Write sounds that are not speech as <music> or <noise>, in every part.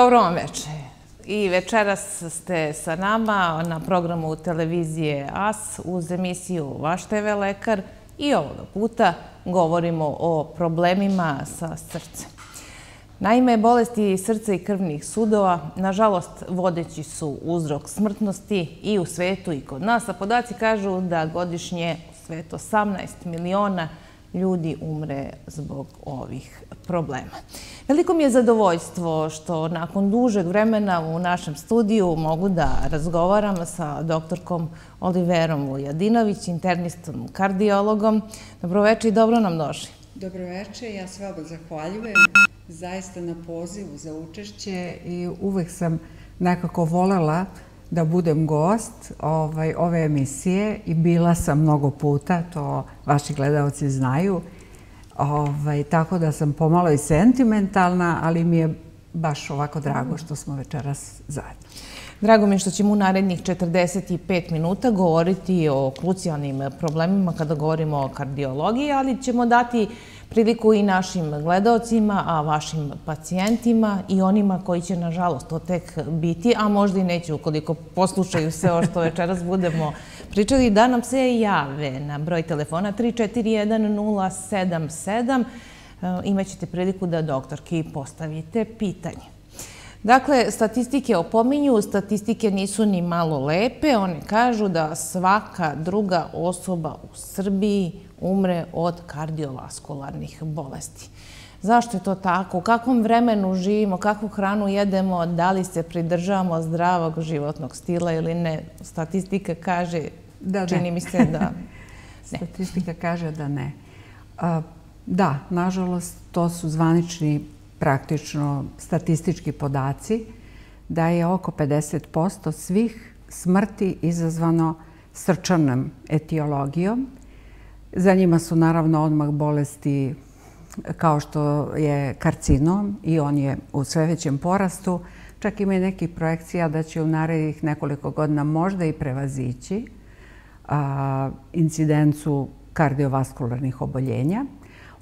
Dobro vam večer. I večeras ste sa nama na programu televizije AS uz emisiju Vaš TV Lekar i ovoga puta govorimo o problemima sa srcem. Naime, bolesti srca i krvnih sudova, nažalost, vodeći su uzrok smrtnosti i u svetu i kod nas, a podaci kažu da godišnje u svetu 18 miliona srca ljudi umre zbog ovih problema. Veliko mi je zadovoljstvo što nakon dužeg vremena u našem studiju mogu da razgovaram sa doktorkom Oliverom Vujadinović, internistom kardiologom. Dobroveče i dobro nam došli. Dobroveče, ja sve obo zahvaljujem zaista na pozivu za učešće i uvek sam nekako volela učešće da budem gost ovaj, ove emisije i bila sam mnogo puta, to vaši gledalci znaju, ovaj, tako da sam pomalo i sentimentalna, ali mi je baš ovako drago što smo večeras zajedno. Drago mi što ćemo u narednih 45 minuta govoriti o krucijalnim problemima kada govorimo o kardiologiji, ali ćemo dati uh, priliku i našim gledalcima, a vašim pacijentima i onima koji će, nažalost, to tek biti, a možda i neće ukoliko poslušaju sve o što večeras budemo pričali, da nam se jave na broj telefona 341 077. E, imaćete priliku da doktorki postavite pitanje. Dakle, statistike opominju, statistike nisu ni malo lepe. One kažu da svaka druga osoba u Srbiji umre od kardiovaskularnih bolesti. Zašto je to tako? U kakvom vremenu živimo? Kakvu hranu jedemo? Da li se pridržavamo zdravog životnog stila ili ne? Statistika kaže, čini mi se da <laughs> ne. Statistika kaže da ne. Da, nažalost, to su zvanični problemi praktično statistički podaci, da je oko 50% svih smrti izazvano srčanom etiologijom. Za njima su naravno odmah bolesti kao što je karcinom i on je u sve većem porastu. Čak ima i nekih projekcija da će u narednih nekoliko godina možda i prevazići incidencu kardiovaskularnih oboljenja.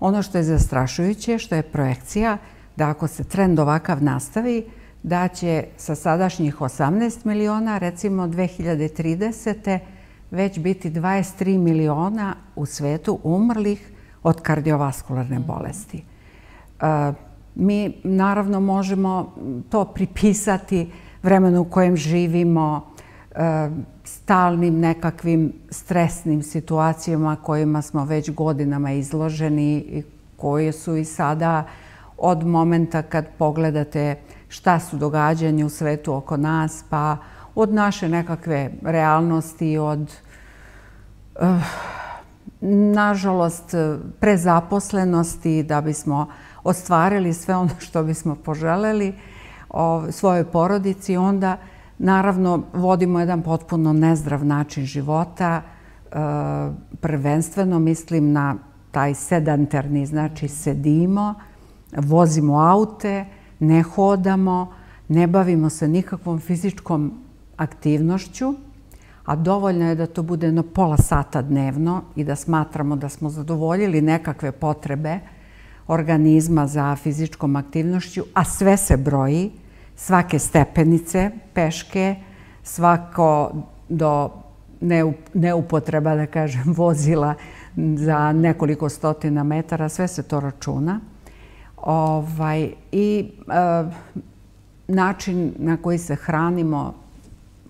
Ono što je zastrašujuće, što je projekcija, je da ako se trend ovakav nastavi, da će sa sadašnjih 18 miliona, recimo 2030. već biti 23 miliona u svetu umrlih od kardiovaskularne mhm. bolesti. E, mi naravno možemo to pripisati vremenu u kojem živimo, e, stalnim nekakvim stresnim situacijama kojima smo već godinama izloženi i koje su i sada izloženi od momenta kad pogledate šta su događanje u svetu oko nas, pa od naše nekakve realnosti, od, eh, nažalost, prezaposlenosti da bismo ostvarili sve ono <laughs> što bismo poželeli svojoj porodici, onda, naravno, vodimo jedan potpuno nezdrav način života. Eh, prvenstveno mislim na taj sedanterni, znači sedimo, sedimo, vozimo aute, ne hodamo, ne bavimo se nikakvom fizičkom aktivnošću, a dovoljno je da to bude na pola sata dnevno i da smatramo da smo zadovoljili nekakve potrebe organizma za fizičkom aktivnošću, a sve se broji, svake stepenice peške, svako do neupotreba, da kažem, vozila za nekoliko stotina metara, sve se to računa. Hvala ovaj, i e, način na koji se hranimo,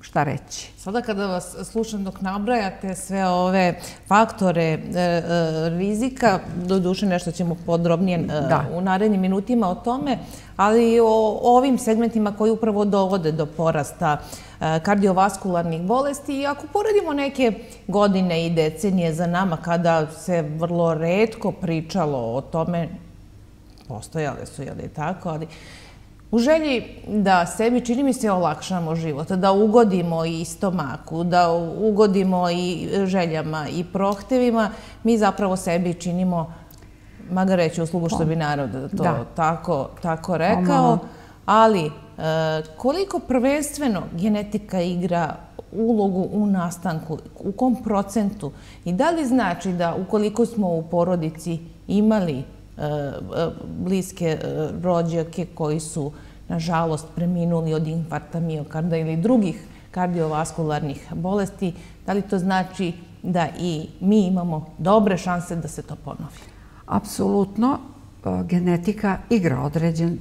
šta reći. Sada kada vas slušam dok nabrajate sve ove faktore e, e, rizika, do duše nešto ćemo podrobnije e, u narednim minutima o tome, ali o, o ovim segmentima koji upravo dovode do porasta e, kardiovaskularnih bolesti i ako poredimo neke godine i decenije za nama kada se vrlo redko pričalo o tome postojale su, je li tako, ali u želji da sebi čini mi se olakšamo život, da ugodimo i stomaku, da ugodimo i željama i prohtevima, mi zapravo sebi činimo, mada reći uslugu što bi pa, narod to tako rekao, ali e, koliko prvenstveno genetika igra ulogu u nastanku, u kom procentu i da li znači da ukoliko smo u porodici imali E, e, bliske e, rođake koji su, nažalost, preminuli od infarta miokarda ili drugih kardiovaskularnih bolesti. Da li to znači da i mi imamo dobre šanse da se to ponovi? Apsolutno. Genetika igra određen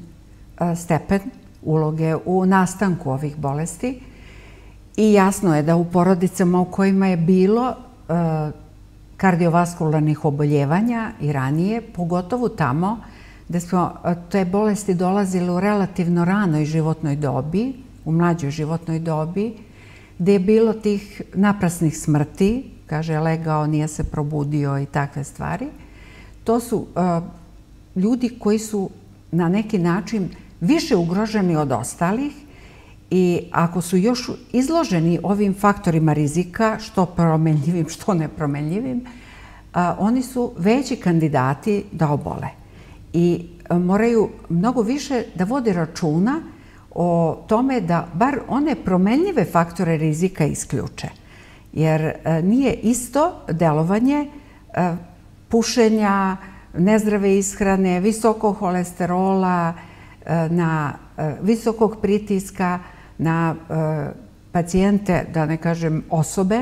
stepen uloge u nastanku ovih bolesti i jasno je da u porodicama u kojima je bilo kardiovaskularnih oboljevanja i ranije, pogotovo tamo gde su te bolesti dolazile u relativno ranoj životnoj dobi, u mlađoj životnoj dobi, gde je bilo tih naprasnih smrti, kaže legao, nije se probudio i takve stvari. To su uh, ljudi koji su na neki način više ugroženi od ostalih I ako su još izloženi ovim faktorima rizika, što promenljivim, što nepromenljivim, a, oni su veći kandidati da obole. I a, moraju mnogo više da vode računa o tome da bar one promenljive faktore rizika isključe. Jer a, nije isto delovanje a, pušenja, nezdrave ishrane, visokog holesterola, a, na a, visokog pritiska, a, na e, pacijente, da ne kažem osobe,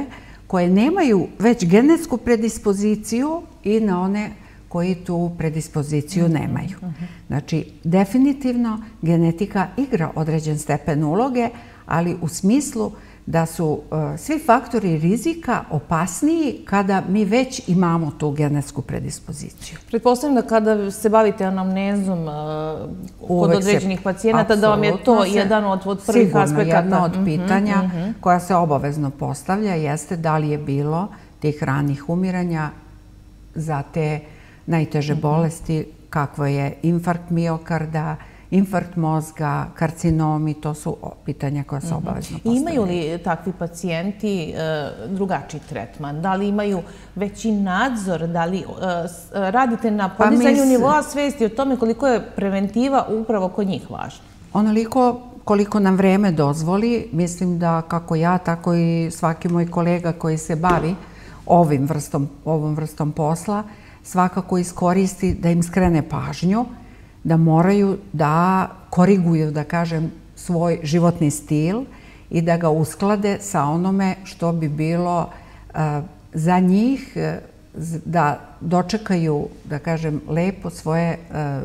koje nemaju već genetsku predispoziciju i na one koji tu predispoziciju mhm, nemaju. Mhm. Znači, definitivno genetika igra određen stepen uloge, ali u smislu uh, da su e, svi faktori rizika opasniji kada mi već imamo tu genetsku predispoziciju. Pretpostavljam da kada se bavite anamnezom e, kod određenih pacijenata, da vam je to jedan od prvih aspekata. Sigurno, jedna od mhm, pitanja mhm, mhm. koja se obavezno postavlja jeste da li je bilo tih ranih umiranja za te najteže bolesti, kako je infarkt miokarda, infarkt miokarda, infarkt mozga, karcinomi, to su pitanja koja se mhm. obavezno postavljaju. Imaju li takvi pacijenti e, drugačiji tretman? Da li imaju veći nadzor? Da li e, e, radite na pa podizanju nivoa svesti o tome koliko je preventiva upravo kod njih važna? Onoliko koliko nam vreme dozvoli, mislim da kako ja, tako i svaki moj kolega koji se bavi ovom vrstom posla, svakako iskoristi da im skrene pažnju, da moraju da koriguju, da kažem, svoj životni stil i da ga usklade sa onome što bi bilo eh, za njih eh, da dočekaju, da kažem, lepo svoje eh,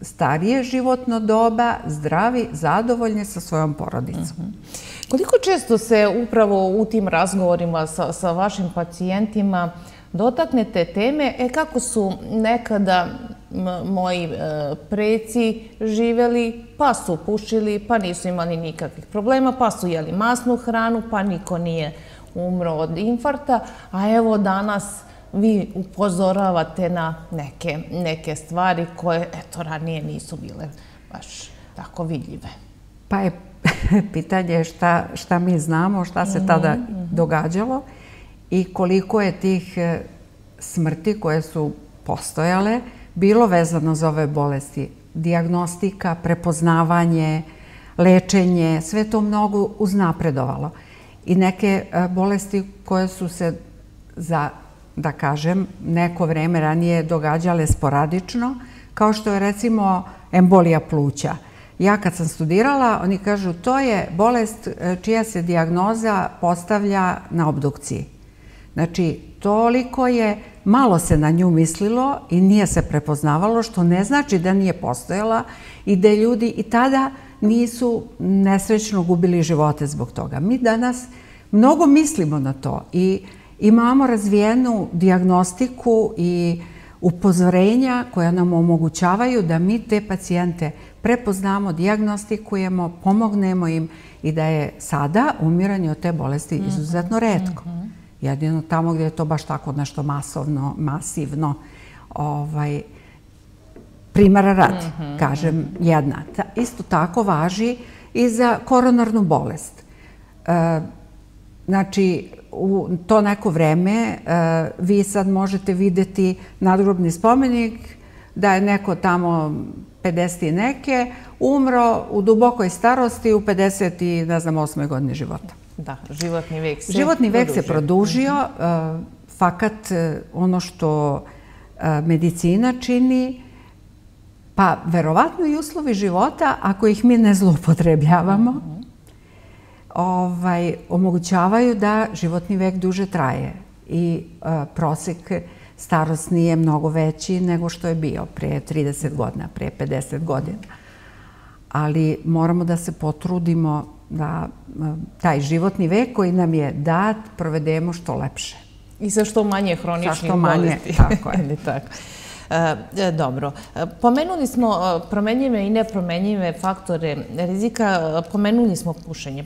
starije životno doba, zdravi, zadovoljni sa svojom porodicom. Mhm. Koliko često se upravo u tim razgovorima sa vašim pacijentima dotaknete teme, e kako su nekada moji e, preci živeli, pa su pušili, pa nisu imali nikakvih problema, pa su jeli masnu hranu, pa niko nije umro od infarta, a evo danas vi upozoravate na neke stvari koje, eto, ranije nisu bile baš tako vidljive. Pa je <laughs> pitanje šta mi znamo, šta se tada mhm, mhm. događalo i koliko je tih e, smrti koje su postojale, bilo vezano za ove bolesti, diagnostika, prepoznavanje, lečenje, sve to mnogo uznapredovalo. I neke e, bolesti koje su se za, da kažem, neko vreme ranije događale sporadično, kao što je recimo embolija pluća. Ja kad sam studirala, oni kažu to je bolest e, čija se diagnoza postavlja na obdukciji. Znači, toliko je uh, malo se na nju mislilo i nije se prepoznavalo, što ne znači da nije postojala i da ljudi i tada nisu nesrećno gubili živote zbog toga. Mi danas mnogo mislimo na to i imamo razvijenu diagnostiku i upozorenja koja nam omogućavaju da mi te pacijente prepoznamo, diagnostikujemo, pomognemo im i da je sada umiranje od te bolesti mhm, izuzetno mhm. redko. Mm -hmm jedino tamo gdje je to baš tako nešto masovno, masivno. Ovaj, primara radi, mm -hmm. kažem, jedna. Ta, isto tako važi i za koronarnu bolest. E, znači, u to neko vreme e, vi sad možete videti nadgrubni spomenik da je neko tamo 50 i neke umro u dubokoj starosti u 50 i ne znam 8. godini života. Mm Da, životni vek se Životni vek produžio. se produžio. Mhm. E, fakat, e, ono što e, medicina čini, pa verovatno i uslovi života, ako ih mi ne zlopotrebljavamo, mhm. ovaj, omogućavaju da životni vek duže traje i prosek starost nije mnogo veći nego što je bio pre 30 godina, pre 50 godina. Ali moramo da se potrudimo da e, taj životni vek koji nam je dat provedemo što lepše. I sa što manje hroničnih bolesti. Sa što manje, tako je. <laughs> Ili tako. E, e, dobro, pomenuli smo promenjive i nepromenjive faktore rizika, pomenuli smo pušenje,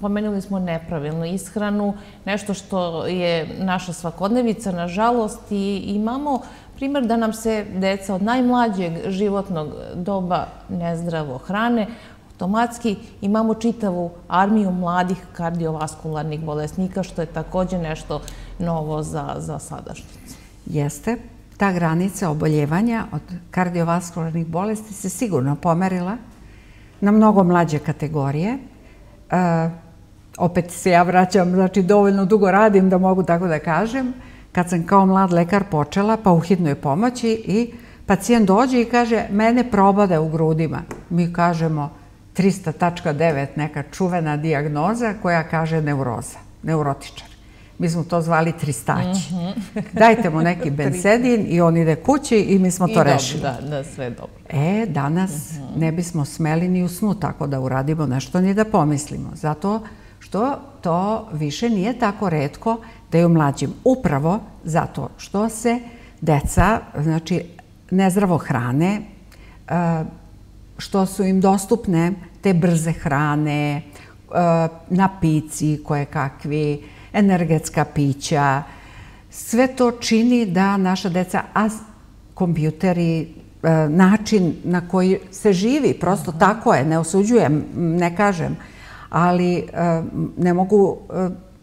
pomenuli smo nepravilnu ishranu, nešto što je naša svakodnevica, nažalost, i imamo primjer da nam se deca od najmlađeg životnog doba nezdravo hrane, automatski imamo čitavu armiju mladih kardiovaskularnih bolesnika, što je također nešto novo za sadašnjicu. Jeste. Ta granica oboljevanja od kardiovaskularnih bolesti se sigurno pomerila na mnogo mlađe kategorije. E, opet se ja vraćam, znači dovoljno dugo radim da mogu tako da kažem. Kad sam kao mlad lekar počela, pa u hitnoj pomoći i pacijent dođe i kaže mene probade u grudima. Mi kažemo, 300.9, neka čuvena diagnoza koja kaže neuroza, neurotičar. Mi smo to zvali tristaći. Mm -hmm. Dajte mu neki <laughs> bensedin i on ide kući i mi smo I to dobro, rešili. Da, da, sve dobro. E, danas mm -hmm. ne bismo smeli ni u snu tako da uradimo nešto ni da pomislimo. Zato što to više nije tako redko da je u mlađim. Upravo zato što se deca, znači, nezdravo hrane, uh, što su im dostupne te brze hrane, e, napici koje kakvi, energetska pića. Sve to čini da naša deca, a kompjuteri, e, način na koji se živi, prosto tako je, ne osuđujem, ne kažem, ali e, ne mogu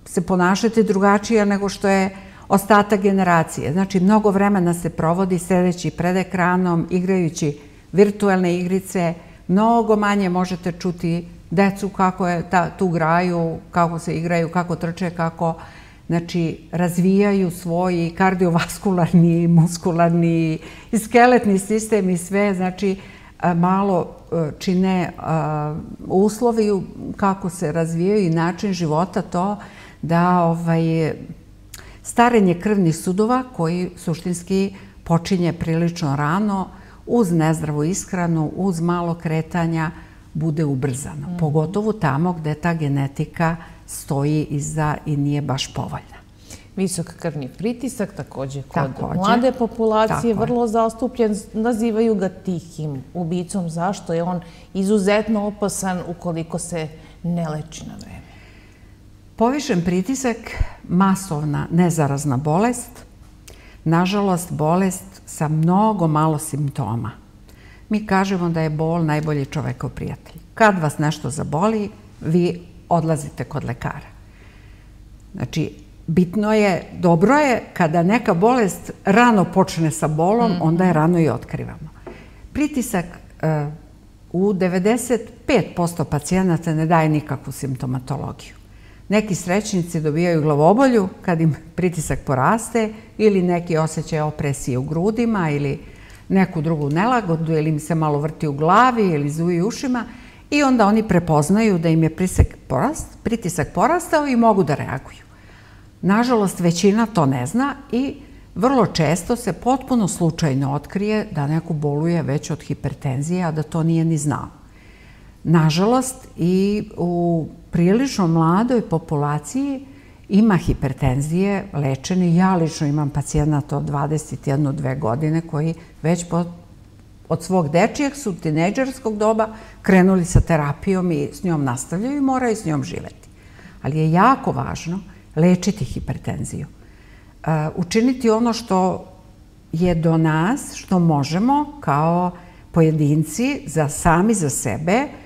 se ponašati drugačije nego što je ostatak generacije. Znači, mnogo vremena se provodi sedeći pred ekranom, igrajući kompjuteri, virtualne igrice, mnogo manje možete čuti decu kako tu graju, kako se igraju, kako trče, kako znači, razvijaju svoj kardiovaskularni, <laughs> muskularni i skeletni sistem i sve, znači malo e, čine uslovi kako se razvijaju i način života to da ovaj, starenje krvnih sudova koji suštinski počinje prilično rano, znači, uz nezdravu iskranu, uz malo kretanja, bude ubrzano. Mhm. Pogotovo tamo gde ta genetika stoji iza i nije baš povoljna. Visok krvni pritisak također kod mlade populacije, vrlo zastupljen, nazivaju ga tihim ubicom. Zašto je on izuzetno opasan ukoliko se ne leči na vreme? Povišen pritisak, masovna nezarazna bolest, nažalost bolest sa mnogo malo simptoma. Mi kažemo da je bol najbolji čovekov prijatelj. Kad vas nešto zaboli, vi odlazite kod lekara. Znači, bitno je, dobro je, kada neka bolest rano počne sa bolom, mm -hmm. onda je rano i otkrivamo. Pritisak uh, u 95% pacijenata ne daje nikakvu simptomatologiju. Neki srećnici dobijaju glavobolju kad im pritisak poraste ili neki osjećaj opresije u grudima ili neku drugu nelagodu ili im se malo vrti u glavi ili zuji ušima i onda oni prepoznaju da im je pritisak porastao i mogu da reaguju. Nažalost, većina to ne zna i vrlo često se potpuno slučajno otkrije da neko boluje već od hipertenzije, a da to nije ni znao. Nažalost, i u prilično mladoj populaciji ima hipertenzije lečene. Ja lično imam pacijenata od 21-2 godine koji već od svog dečijeg su tineđerskog doba krenuli sa terapijom i s njom nastavljaju i moraju s njom živeti. Ali je jako važno lečiti hipertenziju. Uh, učiniti ono što je do nas, što možemo kao pojedinci sami za sebe učiniti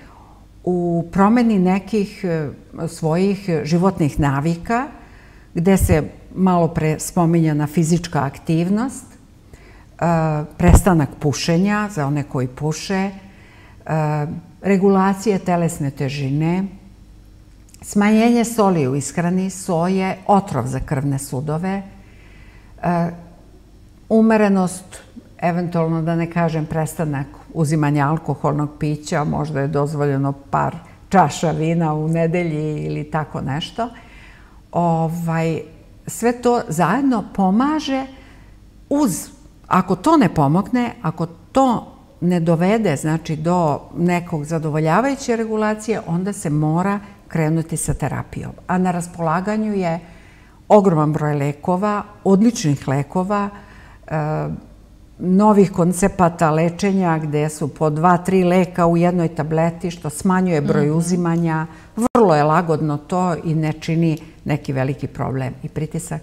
u promeni nekih e, svojih životnih navika, gde se malo pre spominjena fizička aktivnost, e, prestanak pušenja za one koji puše, e, regulacije telesne težine, smanjenje soli u ishrani, soje, otrov za krvne sudove, umerenost, eventualno da ne kažem prestanak uzimanje alkoholnog pića, možda je dozvoljeno par čaša vina u nedelji ili tako nešto. Ovaj, sve to zajedno pomaže uz, ako to ne pomogne, ako to ne dovede znači, do nekog zadovoljavajuće regulacije, onda se mora krenuti sa terapijom. A na raspolaganju je ogroman broj lekova, odličnih lekova, odličnih lekova, novih koncepata lečenja gde su po dva, tri leka u jednoj tableti što smanjuje broj mhm. uzimanja. Vrlo je lagodno to i ne čini neki veliki problem. I pritisak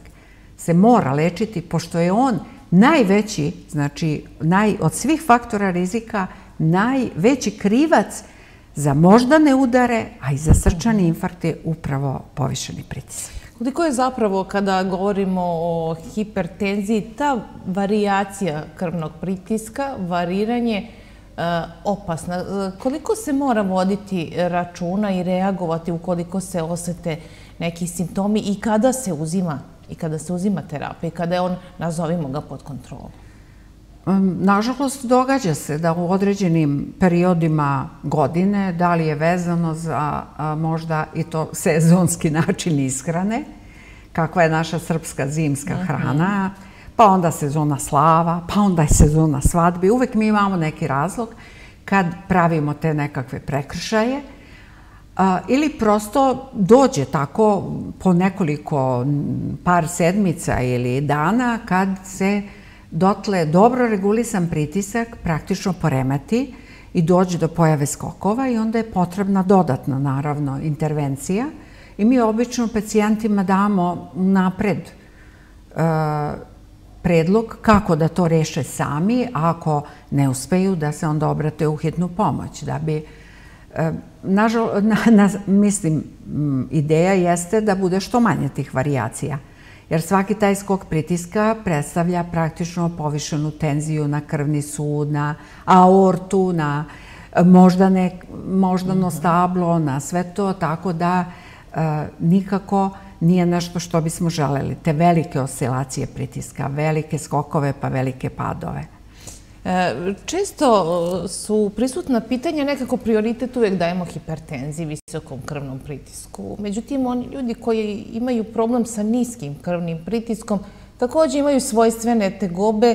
se mora lečiti pošto je on najveći, znači od svih faktora rizika, najveći krivac za moždane udare, a i za srčani mhm. infarkt je upravo povišeni pritisak. Koliko je zapravo kada govorimo o hipertenziji ta variacija krvnog pritiska, variranje, eh, opasna? Eh, koliko se mora voditi računa i reagovati ukoliko se osete neki simptomi i kada se uzima terapija i kada je on, nazovimo ga, pod kontrolom? Nažalost, događa se da u određenim periodima godine, da li je vezano za možda i to sezonski <laughs> način ishrane, kakva je naša srpska zimska mhm. hrana, pa onda sezona slava, pa onda je sezona svadbi. Uvek mi imamo neki razlog kad pravimo te nekakve prekršaje ili prosto dođe tako po nekoliko par sedmica ili dana kad se prekršaje dotle dobro regulisan pritisak praktično poremeti i dođe do pojave skokova i onda je potrebna dodatna, naravno, intervencija. I mi obično pacijentima damo napred e, predlog kako da to reše sami, ako ne uspeju da se onda obrate u hitnu pomoć. Da bi, e, <laughs> mislim, ideja jeste da bude što manje tih variacija. Da jer svaki taj skok pritiska predstavlja praktično povišenu tenziju na krvni sud, na aortu, na e, moždane, moždano mhm. stablo, na sve to, tako da e, nikako nije nešto što bismo želeli. Te velike oscilacije pritiska, velike skokove pa velike padove. E, često su prisutna pitanja, nekako prioritet uvijek dajemo hipertenziji, visokom krvnom pritisku. Međutim, oni ljudi koji imaju problem sa niskim krvnim pritiskom također imaju svojstvene tegobe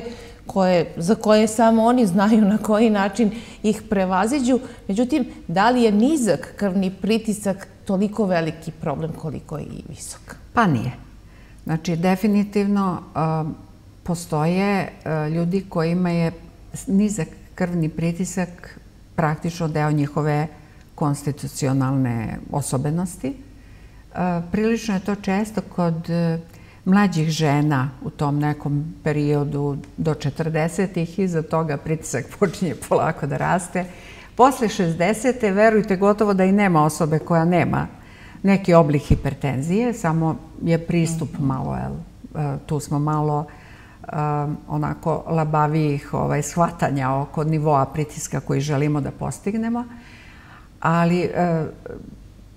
za koje samo oni znaju na koji način ih prevaziđu. Međutim, da li je nizak krvni pritisak toliko veliki problem koliko je i visok? Pa nije. Znači, definitivno e, postoje e, ljudi koji imaju nizak krvni pritisak praktično deo njihove konstitucionalne osobenosti. E, prilično je to često kod e, mlađih žena u tom nekom periodu do 40-ih, iza toga pritisak <laughs> počinje polako da raste. Posle 60-te, verujte, gotovo da i nema osobe koja nema neki oblik hipertenzije, samo je pristup mhm. malo, e, tu smo malo... Um, onako labavijih ovaj, shvatanja oko nivoa pritiska koji želimo da postignemo. Ali uh,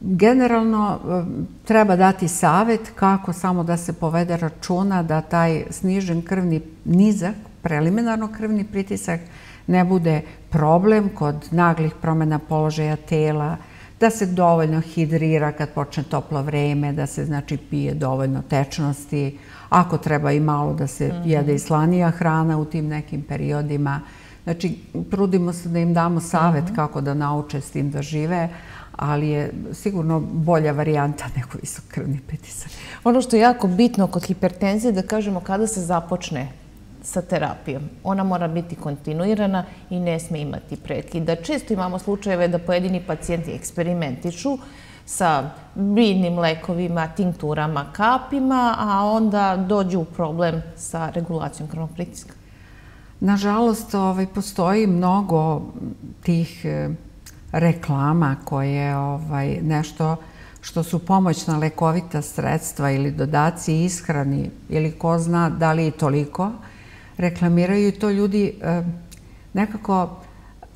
generalno um, treba dati savjet kako samo da se povede računa da taj snižen krvni nizak, preliminarno krvni pritisak, ne bude problem kod naglih promjena položaja tela, da se dovoljno hidrira kad počne toplo vreme, da se znači, pije dovoljno tečnosti, da se ako treba i malo da se mhm. jede i slanija hrana u tim nekim periodima. Znači, prudimo se da im damo savjet mhm. kako da nauče s tim da žive, ali je sigurno bolja varijanta <laughs> nego visokrvni pritisak. Ono što je jako bitno kod hipertenzije je da kažemo kada se započne sa terapijom. Ona mora biti kontinuirana i ne sme imati prekida. Često imamo slučajeve da pojedini pacijenti eksperimentišu, sa biljnim lekovima, tinkturama, kapima, a onda dođu u problem sa regulacijom krvnog pritiska? Nažalost, ovaj, postoji mnogo tih e, reklama koje ovaj, nešto što su pomoćna lekovita sredstva ili dodaci ishrani ili ko zna da li i toliko, reklamiraju to ljudi e, nekako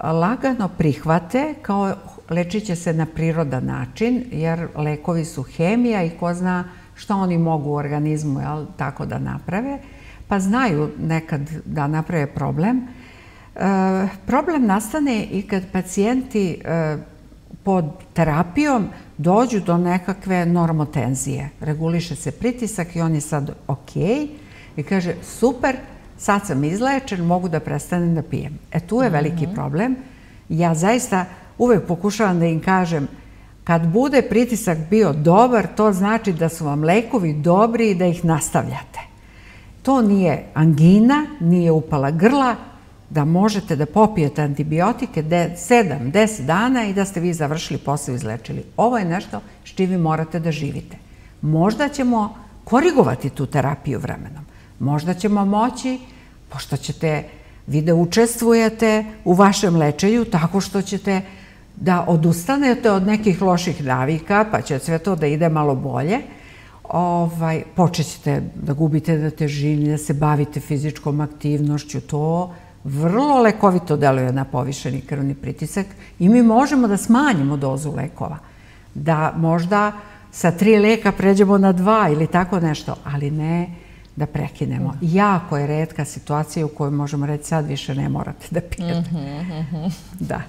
lagano prihvate kao lečit će se na prirodan način, jer lekovi su hemija i ko zna šta oni mogu u organizmu jel, tako da naprave, pa znaju nekad da naprave problem. E, problem nastane i kad pacijenti e, pod terapijom dođu do nekakve normotenzije. Reguliše se pritisak i on je sad ok i kaže super, sad sam izlečen, mogu da prestanem da pijem. E tu je veliki mm -hmm. problem. Ja zaista uvek pokušavam da im kažem kad bude pritisak bio dobar, to znači da su vam lekovi dobri i da ih nastavljate. To nije angina, nije upala grla, da možete da popijete antibiotike 7, 10 dana i da ste vi završili posao izlečili. Ovo je nešto s čim vi morate da živite. Možda ćemo korigovati tu terapiju vremenom. Možda ćemo moći, pošto ćete vi da učestvujete u vašem lečenju tako što ćete učestvujete da odustanete od nekih loših navika, pa će sve to da ide malo bolje, ovaj, počet ćete da gubite na težini, da se bavite fizičkom aktivnošću, to vrlo lekovito deluje na povišeni krvni pritisak i mi možemo da smanjimo dozu lekova, da možda sa tri leka pređemo na dva ili tako nešto, ali ne da prekinemo. Mm. Jako je redka situacija u kojoj možemo reći sad više ne morate da pijete. Mm -hmm. Da. Da.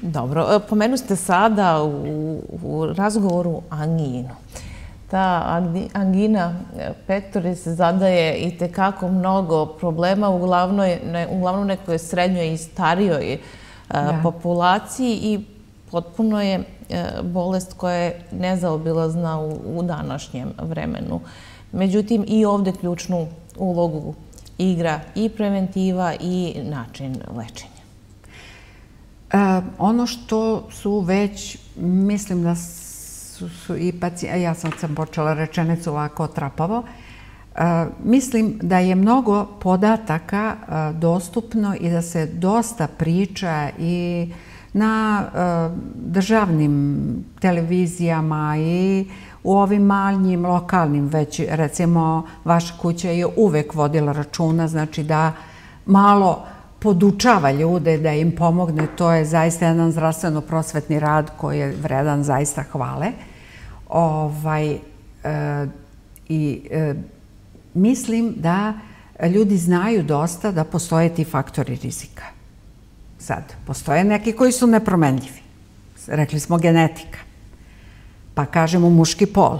Dobro, e, pomenu ste sada u razgovoru anginu. Ta angina e, pectoris zadaje i tekako mnogo problema, uglavnom nekoj srednjoj i starijoj e, populaciji i potpuno je bolest koja je nezaobilazna u današnjem vremenu. Međutim, i ovdje ključnu ulogu igra i preventiva i način lečenja. E, ono što su već, mislim da su, su i pacijenti, ja sam sam počela rečenicu ovako trapavo, e, mislim da je mnogo podataka e, dostupno i da se dosta priča i na e, državnim televizijama i u ovim manjim lokalnim već recimo vaša kuća je uvek vodila računa znači da malo e, podučava ljude da im pomogne. To je zaista jedan zdravstveno prosvetni rad koji je vredan zaista hvale. Ovaj, e, I e, mislim da ljudi znaju dosta da postoje ti faktori rizika. Sad, postoje neki koji su nepromenljivi. Rekli smo genetika. Pa kažemo muški pol.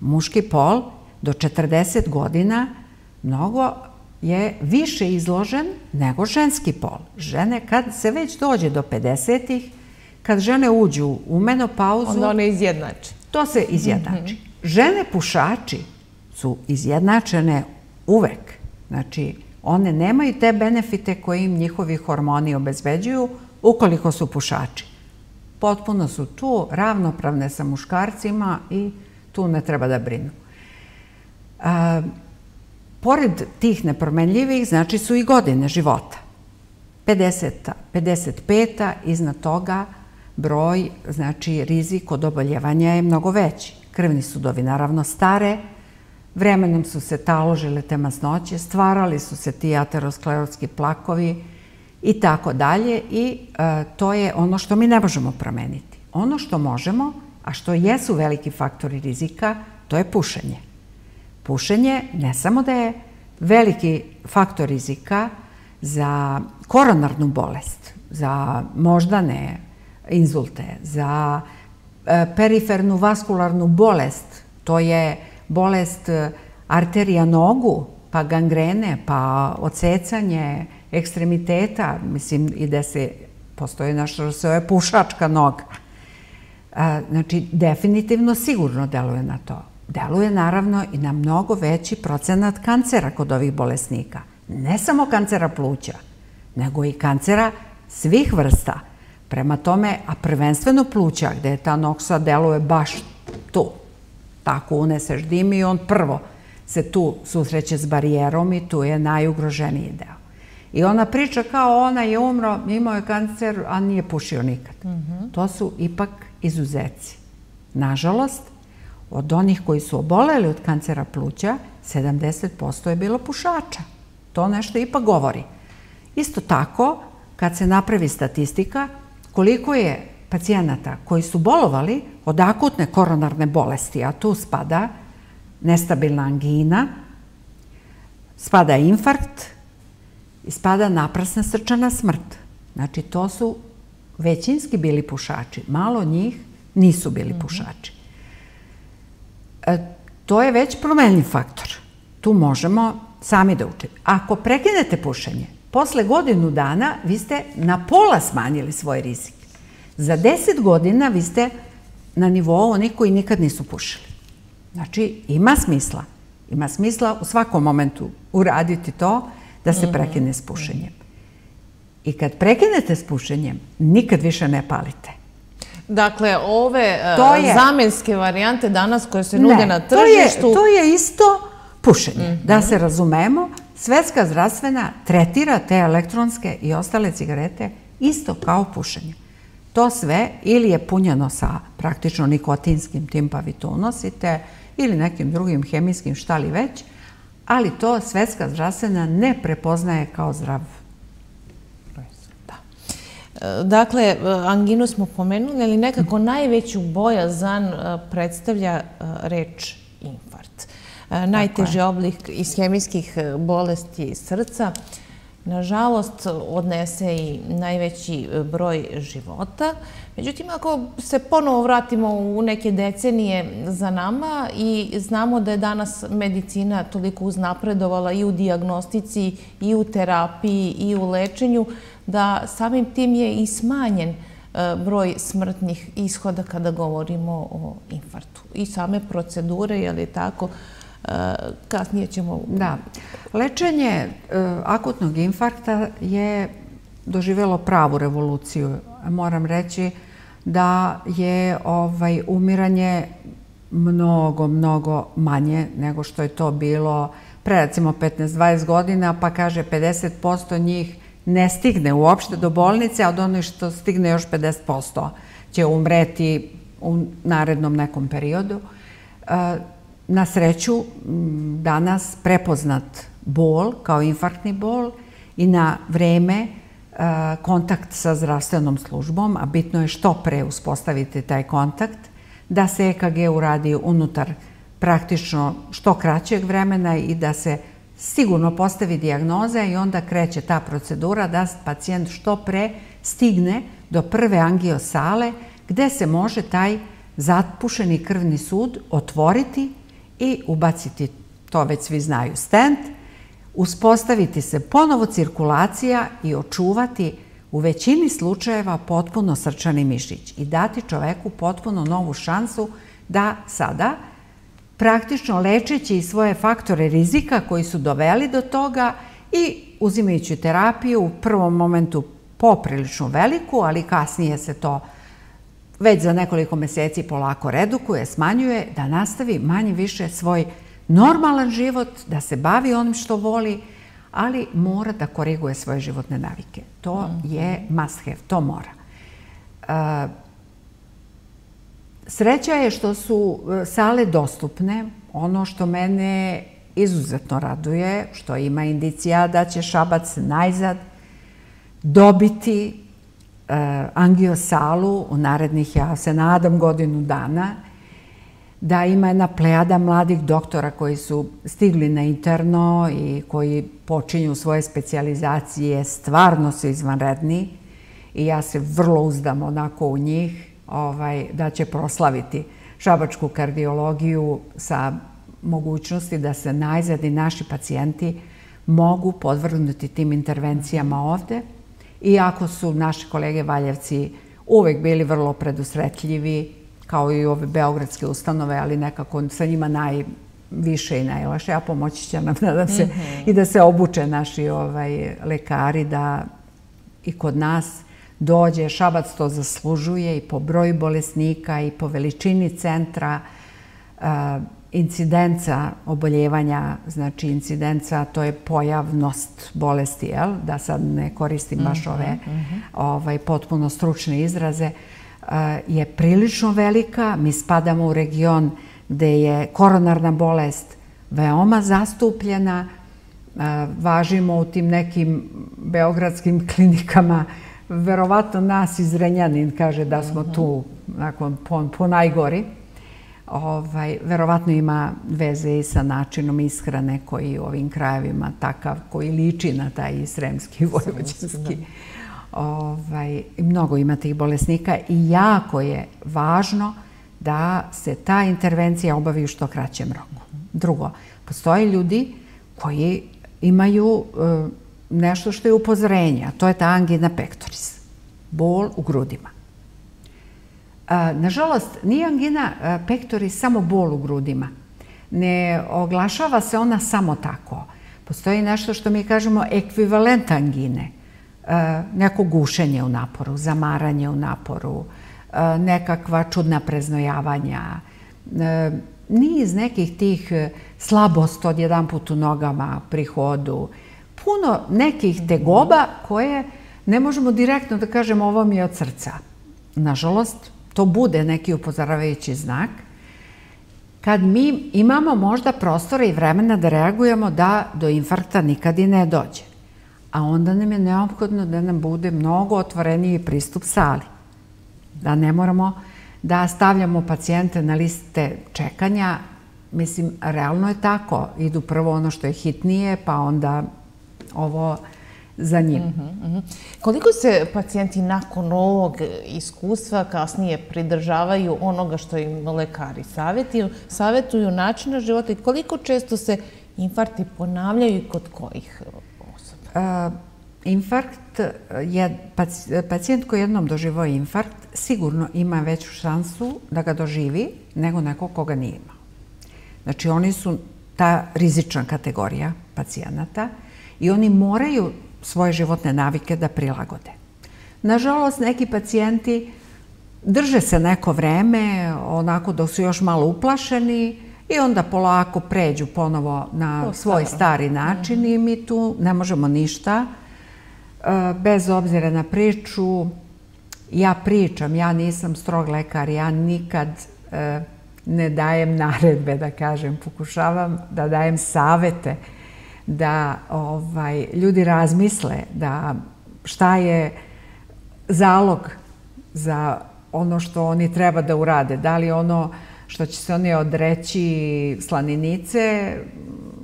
Muški pol do 40 godina mnogo je više izložen nego ženski pol. Žene, kad se već dođe do 50-ih, kad žene uđu u menopauzu... Onda one izjednači. To se izjednači. Žene pušači su izjednačene uvek. Znači, one nemaju te benefite koje im njihovi hormoni obezbeđuju ukoliko su pušači. Potpuno su tu, ravnopravne sa muškarcima i tu ne treba da brinu. Znači, Pored tih nepromenljivih, znači su i godine života. 55-a, iznad toga, broj, znači rizik od oboljevanja je mnogo veći. Krvni sudovi, naravno, stare, vremenom su se taložile te masnoće, stvarali su se ti aterosklerotski plakovi i tako dalje i e, to je ono što mi ne možemo promeniti. Ono što možemo, a što jesu veliki faktori rizika, to je pušenje. Pušenje ne samo da je veliki faktor rizika za koronarnu bolest, za moždane inzulte, za e, perifernu vaskularnu bolest, to je bolest e, arterija nogu, pa gangrene, pa ocecanje ekstremiteta, mislim, i da se postoje naša rosove pušačka noga. E, znači, definitivno sigurno deluje na to deluje naravno i na mnogo veći procenat kancera kod ovih bolesnika. Ne samo kancera pluća, nego i kancera svih vrsta. Prema tome, a prvenstveno pluća gde je ta noksa deluje baš tu. Tako uneseš dim i on prvo se tu susreće s barijerom i tu je najugroženiji deo. I ona priča kao ona je umro, imao je kancer, a nije pušio nikad. Mhm. To su ipak izuzeci. Nažalost, Od onih koji su oboleli od kancera pluća, 70% je bilo pušača. To nešto ipak govori. Isto tako, kad se napravi statistika, koliko je pacijenata koji su bolovali od akutne koronarne bolesti, a tu spada nestabilna angina, spada infarkt i spada naprasna srčana smrt. Znači, to su većinski bili pušači. Malo njih nisu bili mhm. pušači. E, to je već promenljiv faktor. Tu možemo sami da učinimo. Ako prekinete pušenje, posle godinu dana vi ste na pola smanjili svoj rizik. Za deset godina vi ste na nivou onih koji nikad nisu pušili. Znači, ima smisla. Ima smisla u svakom momentu uraditi to da se mhm, prekine s pušenjem. Mhm. I kad prekinete s pušenjem, nikad više ne palite. Znači, Dakle, ove e, zamenske varijante danas koje se nude na tržištu... To je isto pušenje. Mhm. Da se razumemo, svetska zdravstvena tretira te elektronske i ostale cigarete isto kao pušenje. To sve ili je punjeno sa praktično nikotinskim tim pa vi to unosite ili nekim drugim hemijskim šta li već, ali to svetska zdravstvena ne prepoznaje kao zdravstvena Dakle, e, anginu smo pomenuli, ali nekako najveću bojazan e, predstavlja e, reč infart. Najteži oblik ishemijskih bolesti srca, nažalost, odnese i najveći broj života. Međutim, ako se ponovo vratimo u neke decenije za nama i znamo da je danas medicina toliko uznapredovala i u diagnostici, i u terapiji, i u lečenju, da samim tim je i smanjen e, broj smrtnih ishoda kada govorimo o infartu i same procedure, je li tako, e, kasnije ćemo... Da. Lečenje e, akutnog infarkta je doživjelo pravu revoluciju. Moram reći da je ovaj, umiranje mnogo, mnogo manje nego što je to bilo pre, recimo, 15-20 godina, pa kaže 50% njih je ne stigne uopšte do bolnice, a od onoj što stigne još 50% će umreti u narednom nekom periodu. E, na sreću, danas prepoznat bol kao infarktni bol i na vreme e, kontakt sa zdravstvenom službom, a bitno je što pre uspostaviti taj kontakt, da se EKG uradi unutar praktično što kraćeg vremena i da se učinje sigurno postavi diagnoze i onda kreće ta procedura da pacijent što pre stigne do prve angiosale gde se može taj zatpušeni krvni sud otvoriti i ubaciti, to već svi znaju, stent, uspostaviti se ponovo cirkulacija i očuvati u većini slučajeva potpuno srčani mišić i dati čoveku potpuno novu šansu da sada izgleda praktično lečeći i svoje faktore rizika koji su doveli do toga i uzimajući terapiju u prvom momentu poprilično veliku, ali kasnije se to već za nekoliko meseci polako redukuje, smanjuje, da nastavi manje više svoj normalan život, da se bavi onim što voli, ali mora da koriguje svoje životne navike. To mm -hmm. je must have, to mora. Uh, Sreća je što su e, sale dostupne. Ono što mene izuzetno raduje, što ima indicija da će Šabac najzad dobiti e, angiosalu u narednih, ja se nadam, godinu dana, da ima jedna plejada mladih doktora koji su stigli na interno i koji počinju svoje specializacije, stvarno su izvanredni i ja se vrlo uzdam onako u njih. Ovaj, da će proslaviti šabačku kardiologiju sa mogućnosti da se najzadni naši pacijenti mogu podvrnuti tim intervencijama ovde. Iako su naše kolege Valjevci uvek bili vrlo predusretljivi, kao i ove Beogradske ustanove, ali nekako sa njima najviše i najlaše, a pomoći će nam mhm. i da se obuče naši ovaj, lekari da i kod nas učinimo dođe, Šabac to zaslužuje i po broju bolesnika i po veličini centra e, incidenca oboljevanja, znači incidenca, to je pojavnost bolesti, jel? da sad ne koristim baš mhm, ove mm -hmm. ovaj, potpuno stručne izraze, e, je prilično velika. Mi spadamo u region gde je koronarna bolest veoma zastupljena. E, važimo u tim nekim beogradskim klinikama uh, verovatno nas iz Renjanin kaže da smo mhm. tu po najgori. Ovaj, verovatno ima veze i sa načinom ishrane koji u ovim krajevima takav koji liči na taj sremski vojvođanski. Ovaj, mnogo ima tih bolesnika i jako je važno da se ta intervencija obavi u što kraćem roku. Drugo, postoje ljudi koji imaju eh, nešto što je upozorenje, a to je ta angina pectoris, bol u grudima. Nažalost, nije angina pectoris samo bol u grudima. Ne oglašava se ona samo tako. Postoji nešto što mi kažemo ekvivalent angine. Neko gušenje u naporu, zamaranje u naporu, nekakva čudna preznojavanja, niz nekih tih slabost od jedan put u nogama, prihodu, hodu, puno nekih tegoba koje ne možemo direktno da kažemo ovo mi je od srca. Nažalost, to bude neki upozoravajući znak kad mi imamo možda prostora i vremena da reagujemo da do infarkta nikad i ne dođe. A onda nam je neophodno da nam bude mnogo otvoreniji pristup sali. Da ne moramo da stavljamo pacijente na liste čekanja. Mislim, realno je tako. Idu prvo ono što je hitnije, pa onda ovo za njim. Mhm, mhm. Koliko se pacijenti nakon ovog iskustva kasnije pridržavaju onoga što im lekari savjetuju, načina života i koliko često se infarkti ponavljaju i kod kojih osoba? Infarkt, pacijent koji jednom doživo infarkt, sigurno ima veću šansu da ga doživi nego neko koga nije imao. Znači, oni su ta rizična kategorija pacijenata i i oni moraju svoje životne navike da prilagode. Nažalost, neki pacijenti drže se neko vreme, onako da su još malo uplašeni i onda polako pređu ponovo na o, svoj stari način mm -hmm. i mi tu ne možemo ništa. E, bez obzira na priču, ja pričam, ja nisam strog lekar, ja nikad e, ne dajem naredbe, da kažem, pokušavam da dajem savete. Mm da ovaj, ljudi razmisle da šta je zalog za ono što oni treba da urade. Da li ono što će se oni odreći slaninice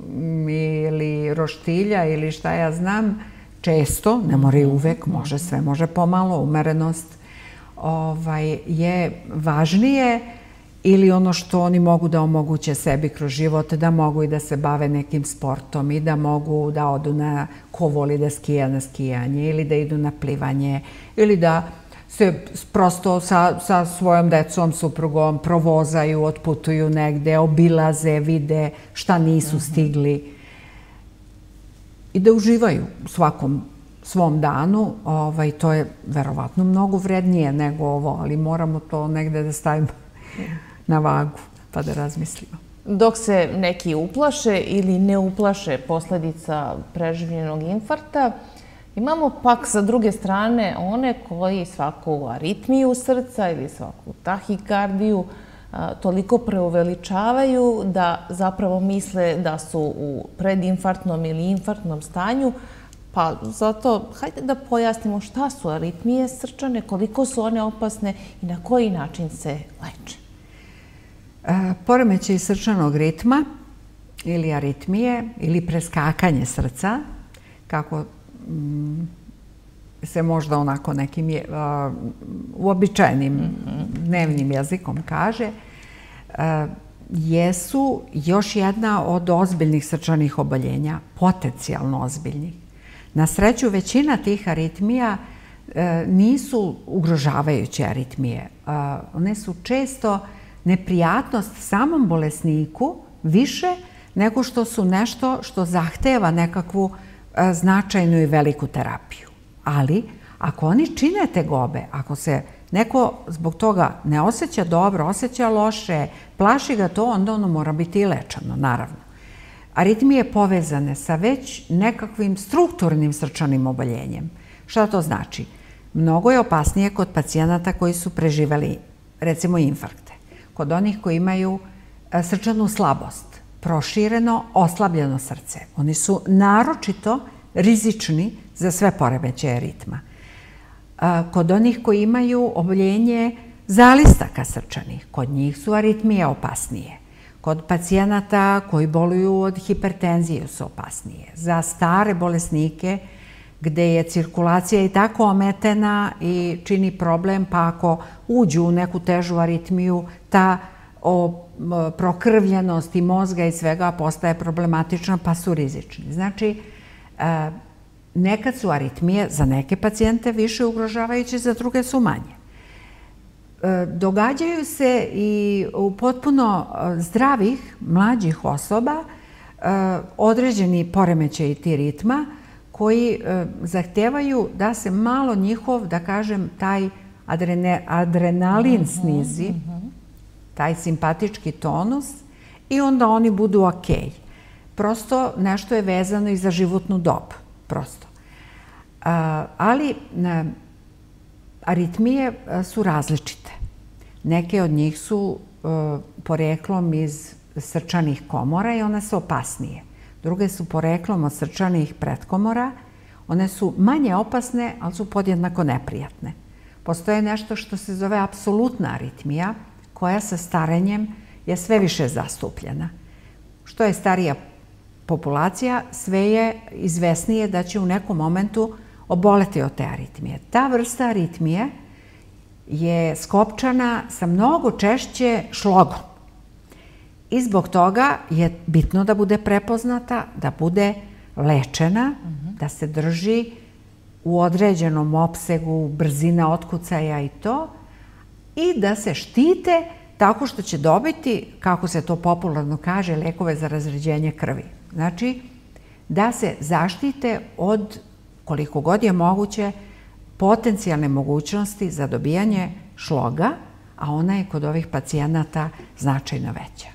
mm, ili roštilja ili šta ja znam, često, ne mora i uvek, može sve, može pomalo, umerenost ovaj, je važnije. Uh, ili ono što oni mogu da omoguće sebi kroz život, da mogu i da se bave nekim sportom i da mogu da odu na ko voli da skija na skijanje ili da idu na plivanje ili da se prosto sa, sa svojom decom, suprugom provozaju, otputuju negde, obilaze, vide šta nisu mhm. stigli i da uživaju u svakom svom danu, ovaj, to je verovatno mnogo vrednije nego ovo, ali moramo to negde da stavimo na vagu pa da razmislimo. Dok se neki uplaše ili ne uplaše posledica preživljenog infarta, imamo pak sa druge strane one koji svaku aritmiju srca ili svaku tahikardiju toliko preuveličavaju da zapravo misle da su u predinfarktnom ili infarktnom stanju. Pa zato, hajde da pojasnimo šta su aritmije srčane, koliko su one opasne i na koji način se leče. E, Poremeće iz srčanog ritma ili aritmije ili preskakanje srca, kako mm, se možda onako nekim uobičajenim mhm. dnevnim jezikom kaže, e, jesu još jedna od ozbiljnih srčanih oboljenja, potencijalno ozbiljnih. Na sreću, većina tih aritmija e, nisu ugrožavajuće aritmije. One su često aritmije neprijatnost samom bolesniku više nego što su nešto što zahteva nekakvu e, značajnu i veliku terapiju. Ali ako oni čine te gobe, ako se neko zbog toga ne osjeća dobro, osjeća loše, plaši ga to, onda ono mora biti i lečano, naravno. Aritmije povezane sa već nekakvim strukturnim srčanim oboljenjem. Šta to znači? Mnogo je opasnije kod pacijenata koji su preživali, recimo, infarkt kod onih koji imaju e, srčanu slabost, prošireno, oslabljeno srce. Oni su naročito rizični za sve poremeće ritma. E, kod onih koji imaju oboljenje zalistaka srčanih, kod njih su aritmije opasnije. Kod pacijenata koji boluju od hipertenzije su opasnije. Za stare bolesnike je gde je cirkulacija i tako ometena i čini problem, pa ako uđu u neku težu aritmiju, ta prokrvljenost i mozga i svega postaje problematična, pa su rizični. Znači, e, nekad su aritmije za neke pacijente više ugrožavajuće, za druge su manje. E, događaju se i u potpuno e, zdravih, mlađih osoba određeni poremećaj ti ritma, koji je učinjen, koji e, zahtevaju da se malo njihov, da kažem, taj adrenalin mhm, snizi, mhm. taj simpatički tonus i onda oni budu okej. Prosto nešto je vezano i za životnu dob. Prosto. Ali aritmije e, su različite. Neke od njih su e, poreklom iz srčanih komora i one su opasnije. Mhm druge su poreklom od srčanih pretkomora. One su manje opasne, ali su podjednako neprijatne. Postoje nešto što se zove apsolutna aritmija, koja sa starenjem je sve više zastupljena. Što je starija populacija, sve je izvesnije da će u nekom momentu oboleti od te aritmije. Ta vrsta aritmije je skopčana sa mnogo češće šlogom. I zbog toga je bitno da bude prepoznata, da bude lečena, mm -hmm. da se drži u određenom opsegu brzina otkucaja i to, i da se štite tako što će dobiti, kako se to popularno kaže, lekove za razređenje krvi. Znači, da se zaštite od, koliko god je moguće, potencijalne mogućnosti za dobijanje šloga, a ona je kod ovih pacijenata značajno veća.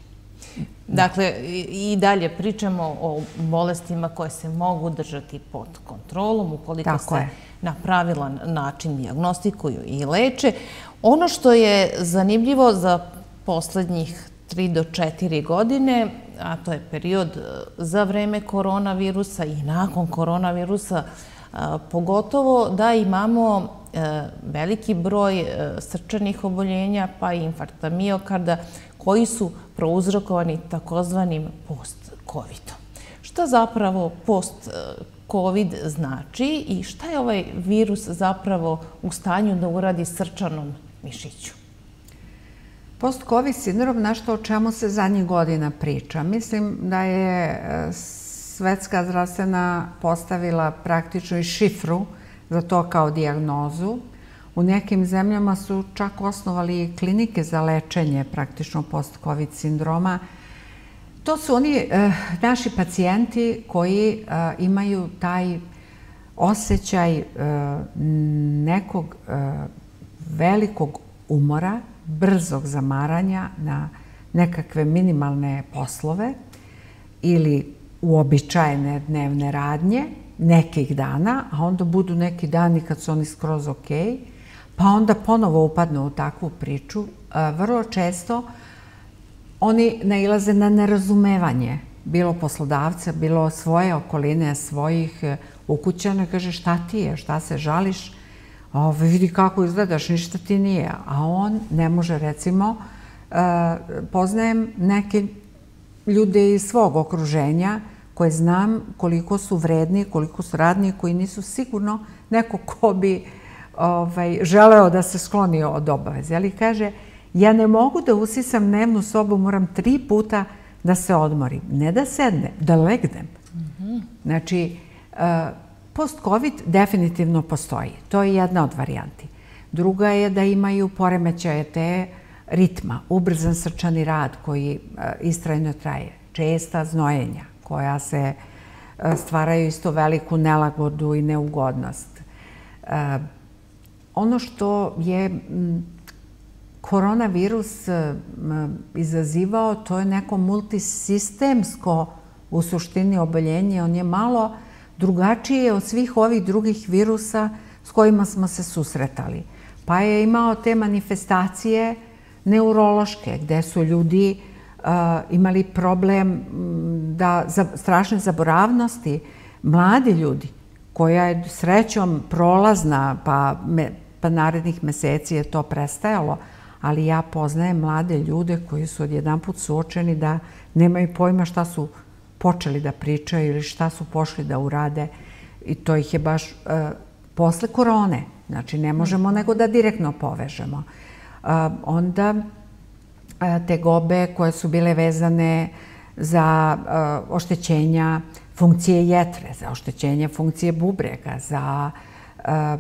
Dakle, i dalje pričamo o bolestima koje se mogu držati pod kontrolom ukoliko se na pravilan način diagnostikuju i leče. Ono što je zanimljivo za poslednjih tri do četiri godine, a to je period e, za vreme koronavirusa i nakon koronavirusa, e, pogotovo da imamo e, veliki broj srčanih oboljenja pa i infarkta miokarda koji su prouzrokovani takozvanim post-covidom. Što zapravo post-covid znači i šta je ovaj virus zapravo u stanju da uradi srčanom mišiću? Post-covid sindrom, nešto o čemu se zadnjih godina priča. Mislim da je e, svetska zdravstvena postavila praktično i šifru za to kao dijagnozu. Znači, U nekim zemljama su čak osnovali klinike za lečenje praktično post-covid sindroma. To su oni eh, naši pacijenti koji eh, imaju taj osjećaj eh, nekog velikog umora, brzog zamaranja na nekakve minimalne poslove ili uobičajene dnevne radnje nekih dana, a onda budu neki dani kad su oni skroz okej. Okay pa onda ponovo upadnu u takvu priču, e, vrlo često oni nailaze na nerazumevanje bilo poslodavca, bilo svoje okoline, svojih e, ukućana, kaže šta ti je, šta se žališ, Ove, vidi kako izgledaš, ništa ti nije. A on ne može, recimo, e, poznajem neke ljude iz svog okruženja koje znam koliko su vredni, koliko su radni, koji nisu sigurno neko ko bi uh, Ovaj, želeo da se skloni od obaveze. Ali kaže, ja ne mogu da usisam dnevnu sobu, moram tri puta da se odmorim. Ne da sednem, da legnem. Znači, e, post-covid definitivno postoji. To je jedna od varijanti. Druga je da imaju poremećaje te ritma, ubrzan srčani rad koji e, istrajno traje, česta znojenja koja se e, stvaraju isto veliku nelagodu i neugodnost, ono što je mm, koronavirus e, izazivao, to je neko multisistemsko u suštini oboljenje. On je malo drugačiji od svih ovih drugih virusa s kojima smo se susretali. Pa je imao te manifestacije neurološke, gde su ljudi e, imali problem mm, da strašne zaboravnosti. Mladi ljudi, koja je srećom prolazna, pa pa narednih meseci je to prestajalo, ali ja poznajem mlade ljude koji su odjedan put suočeni da nemaju pojma šta su počeli da pričaju ili šta su pošli da urade i to ih je baš e, posle korone. Znači, ne možemo nego da direktno povežemo. E, onda, e, te gobe koje su bile vezane za e, oštećenja funkcije jetre, za oštećenje funkcije bubrega, za e,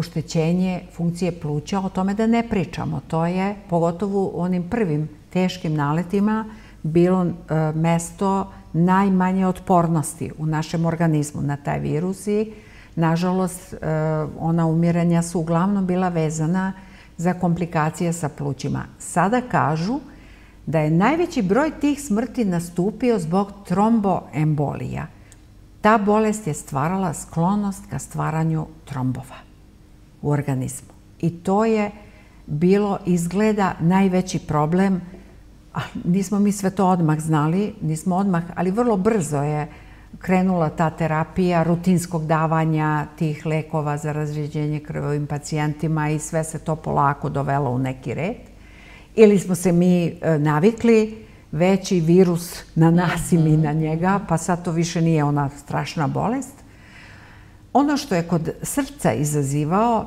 oštećenje funkcije pluća, o tome da ne pričamo. To je, pogotovo u onim prvim teškim naletima, bilo e, mesto najmanje otpornosti u našem organizmu na taj virus i, nažalost, e, ona umiranja su uglavnom bila vezana za komplikacije sa plućima. Sada kažu da je najveći broj tih smrti nastupio zbog tromboembolija. Ta bolest je stvarala sklonost ka stvaranju trombova u organizmu. I to je bilo, izgleda, najveći problem. Nismo mi sve to odmah znali, nismo odmah, ali vrlo brzo je krenula ta terapija rutinskog davanja tih lekova za razređenje krvovim pacijentima i sve se to polako dovelo u neki red. Ili smo se mi e, navikli veći virus na nas i mi mhm. na njega, pa sad to više nije ona strašna bolest. Ono što je kod srca izazivao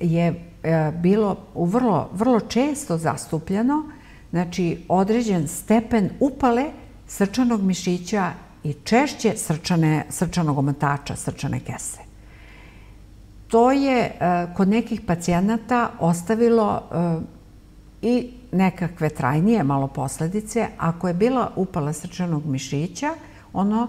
je e, bilo vrlo, vrlo često zastupljeno, znači određen stepen upale srčanog mišića i češće srčane, srčanog omotača, srčane kese. To je e, kod nekih pacijenata ostavilo e, i nekakve trajnije malo posledice. Ako je bila upala srčanog mišića, ono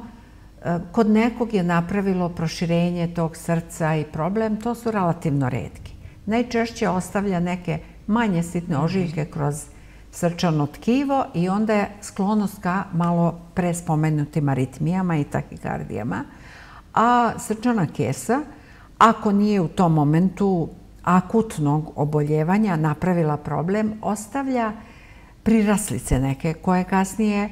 kod nekog je napravilo proširenje tog srca i problem, to su relativno redki. Najčešće ostavlja neke manje sitne ožiljke kroz srčano tkivo i onda je sklonost ka malo prespomenutim aritmijama i takikardijama. A srčana kesa, ako nije u tom momentu akutnog oboljevanja napravila problem, ostavlja priraslice neke koje kasnije uh,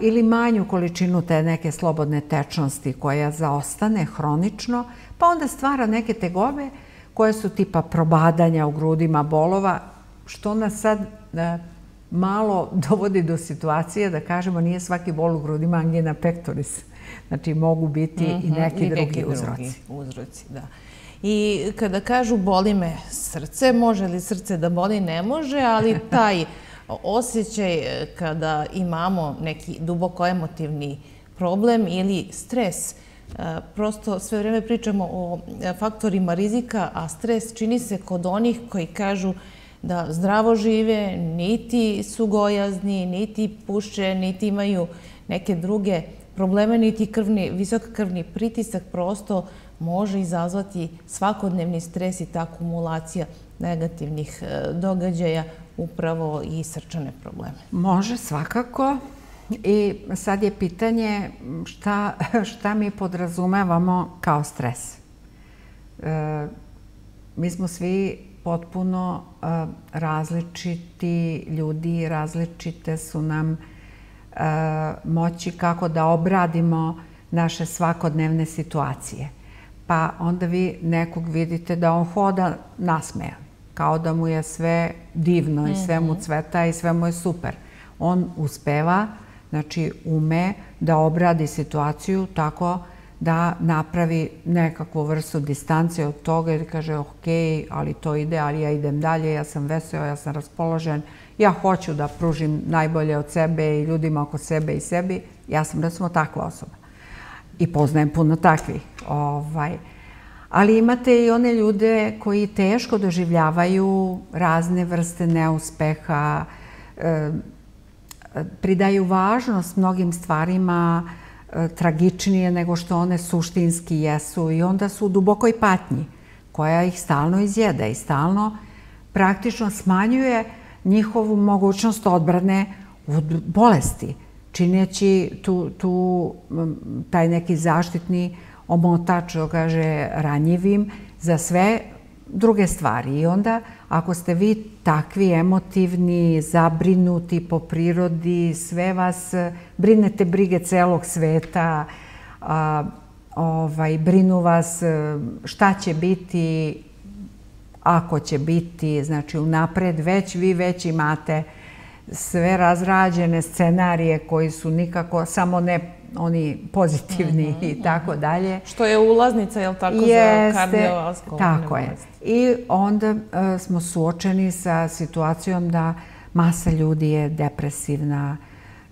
ili manju količinu te neke slobodne tečnosti koja zaostane hronično, pa onda stvara neke tegove koje su tipa probadanja u grudima, bolova, što nas sad e, malo <laughs> dovodi do situacije da kažemo nije svaki bol u grudima angina pectoris. Znači mogu biti i mhm, neki drugi uzroci. Uzroci, da. I kada kažu boli me srce, može li srce da boli? Ne može, ali taj osjećaj e, kada imamo neki duboko emotivni problem ili stres. E, prosto sve vreme pričamo o e, faktorima rizika, a stres čini se kod onih koji kažu da zdravo žive, niti su gojazni, niti puše, niti imaju neke druge probleme, niti visok krvni pritisak prosto može izazvati svakodnevni stres i ta akumulacija negativnih događaja upravo i srčane probleme. Može, svakako. I sad je pitanje šta mi podrazumevamo kao stres. E, mi smo svi potpuno e, različiti ljudi, različite su nam e, moći kako da obradimo naše svakodnevne situacije. Pa onda vi nekog vidite da on hoda nasmejan kao da mu je sve divno i sve mu mhm. cveta i sve mu je super. On uspeva, znači ume da obradi situaciju tako da napravi nekakvu vrstu distancije od toga i kaže ok, ali to ide, ali ja idem dalje, ja sam veseo, ja sam raspoložen, ja hoću da pružim najbolje od sebe i ljudima oko sebe i sebi. Ja sam recimo takva osoba i poznajem puno takvih. Ovaj, uh, ali imate i one ljude koji teško doživljavaju razne vrste neuspeha, e, pridaju važnost mnogim stvarima e, tragičnije nego što one suštinski jesu i onda su u dubokoj patnji koja ih stalno izjede i stalno praktično smanjuje njihovu mogućnost odbrane od bolesti, čineći tu, tu taj neki zaštitni odbrani omotač, što kaže, ranjivim za sve druge stvari. I onda, ako ste vi takvi emotivni, zabrinuti po prirodi, sve vas, brinete brige celog sveta, a, ovaj, brinu vas e, šta će biti, ako će biti, znači unapred već vi već imate sve razrađene scenarije koji su nikako samo ne oni pozitivni mhm, <laughs> i tako mhm. dalje. Što je ulaznica, je li tako, za kardiovaskularne Tako je. I onda e, smo suočeni sa situacijom da masa ljudi je depresivna,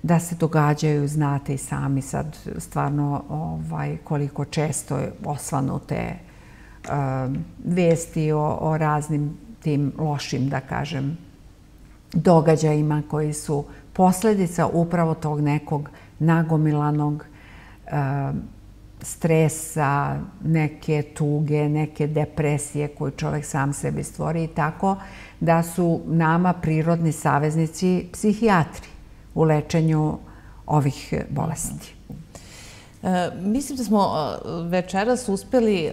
da se događaju, znate i sami sad stvarno ovaj, koliko često osvanute uh, e, vesti o, o raznim tim lošim, da kažem, događajima koji su posljedica upravo tog nekog nagomilanog e, stresa, neke tuge, neke depresije koje čovek sam sebi stvori i tako da su nama prirodni saveznici psihijatri u lečenju ovih bolesti. E, mislim da smo e, večeras uspjeli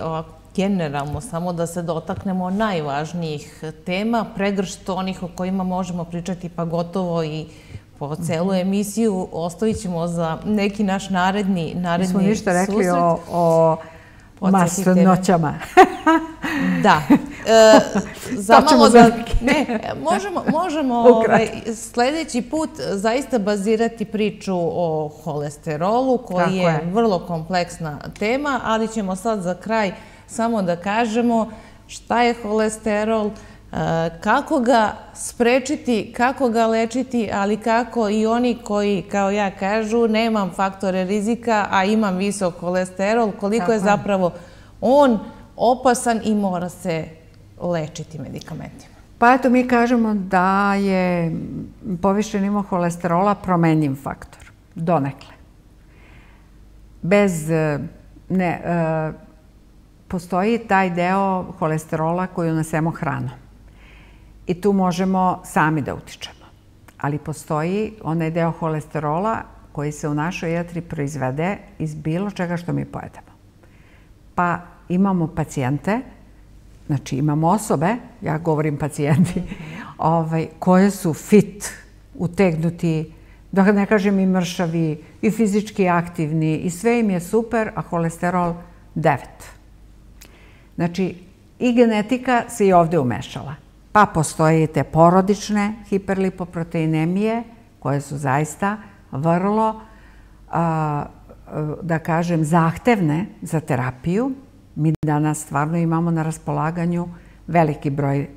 generalno samo da se dotaknemo najvažnijih tema, pregršt onih o kojima možemo pričati pa gotovo i učiniti po celu emisiju ostavit ćemo za neki naš naredni susret. Nismo ništa rekli o masnoćama. <laughs> Da. E, <laughs> Zamalo da... Ne, možemo <laughs> ovaj, sljedeći put zaista bazirati priču o holesterolu, koji je vrlo kompleksna tema, ali ćemo sad za kraj samo da kažemo šta je holesterol, šta je holesterol, Kako ga sprečiti, kako ga lečiti, ali kako i oni koji, kao ja kažu, nemam faktore rizika, a imam visok kolesterol, koliko je zapravo on opasan i mora se lečiti medikamentima? Pa eto, mi kažemo da je povišen imo holesterola promenjiv faktor, donekle. Bez, eh, ne, eh, postoji taj deo holesterola koju nasemo hranom i tu možemo sami da utičemo. Ali postoji onaj deo holesterola koji se u našoj jetri proizvede iz bilo čega što mi pojedemo. Pa imamo pacijente, znači imamo osobe, ja govorim pacijenti, <laughs> ovaj, koje su fit, utegnuti, da ne kažem i mršavi, i fizički aktivni, i sve im je super, a holesterol 9. Znači, i genetika se i ovdje umešala pa postoje te porodične hiperlipoproteinemije koje su zaista vrlo, da kažem, zahtevne za terapiju. Mi danas stvarno imamo na raspolaganju veliki broj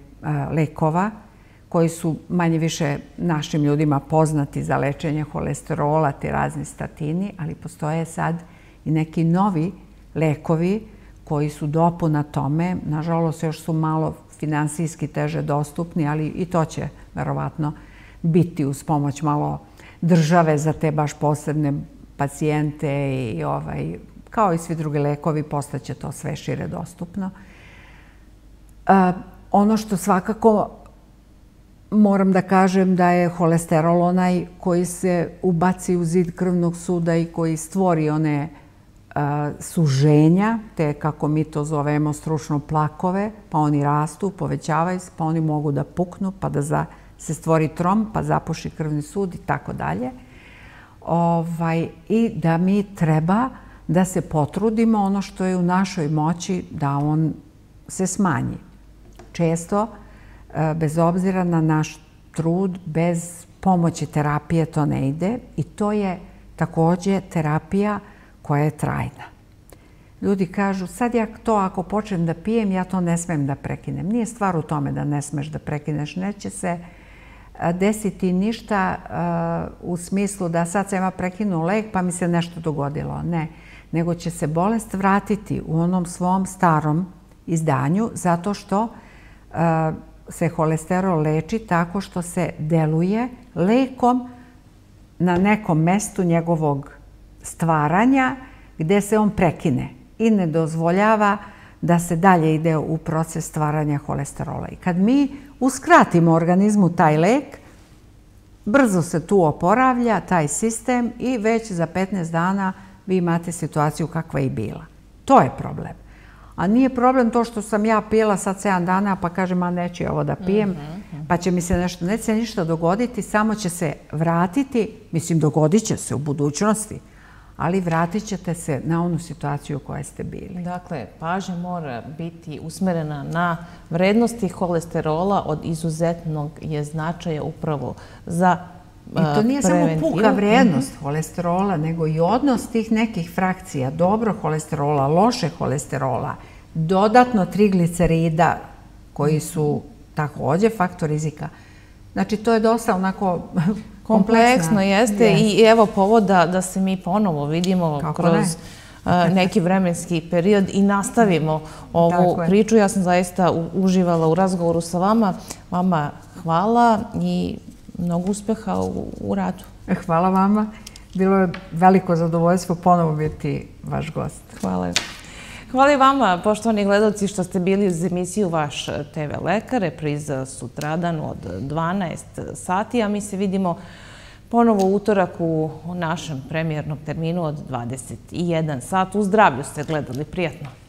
lekova koji su manje više našim ljudima poznati za lečenje holesterola, ti razni statini, ali postoje sad i neki novi lekovi koji su dopuna tome. Nažalost, još su malo financijski teže dostupni, ali i to će verovatno biti uz pomoć malo države za te baš posebne pacijente i ovaj, kao i svi drugi lekovi, postaće to sve šire dostupno. E, ono što svakako moram da kažem da je holesterol onaj koji se ubaci u zid krvnog suda i koji stvori one uh, suženja, te kako mi to zovemo stručno plakove, pa oni rastu, povećavaju se, pa oni mogu da puknu, pa da se stvori trom, pa zapuši krvni sud i tako dalje. Ovaj, I da mi treba da se potrudimo ono što je u našoj moći da on se smanji. Često, bez obzira na naš trud, bez pomoći terapije to ne ide i to je takođe terapija koja koja je trajna. Ljudi kažu, sad ja to ako počnem da pijem, ja to ne smem da prekinem. Nije stvar u tome da ne smeš da prekineš. Neće se desiti ništa u smislu da sad sam ja prekinuo lek pa mi se nešto dogodilo. Ne, nego će se bolest vratiti u onom svom starom izdanju zato što se holesterol leči tako što se deluje lekom na nekom mestu njegovog izdanja stvaranja gde se on prekine i ne dozvoljava da se dalje ide u proces stvaranja holesterola. I kad mi uskratimo organizmu taj lek, brzo se tu oporavlja taj sistem i već za 15 dana vi imate situaciju kakva je i bila. To je problem. A nije problem to što sam ja pijela sad 7 dana pa kažem, a neću ovo da pijem, mhm, mhm. pa će mi se nešto, neće se ništa dogoditi, samo će se vratiti, mislim, dogodit će se u budućnosti, ali vratit ćete se na onu situaciju u kojoj ste bili. Dakle, pažnja mora biti usmerena na vrednosti holesterola od izuzetnog je značaja upravo za preventiju. I to e, nije samo puka vrednost mhm. holesterola, nego i odnos tih nekih frakcija, dobro holesterola, loše holesterola, dodatno triglicerida koji su takođe faktor rizika. Znači, to je dosta onako kompleksno jeste i evo povoda da se mi ponovo vidimo kroz eh, neki vremenski period i nastavimo ovu priču. Ja sam zaista uživala u razgovoru sa vama. Vama hvala i mnogo uspeha u radu. Hvala vama. Bilo je veliko zadovoljstvo ponovo biti vaš gost. Hvala. Hvala. Hvala i vama, poštovani gledalci, što ste bili uz emisiju Vaš TV Lekare, priz sutradan od 12 sati, a mi se vidimo ponovo utorak u našem premjernom terminu od 21 sat. U zdravlju ste gledali, prijatno.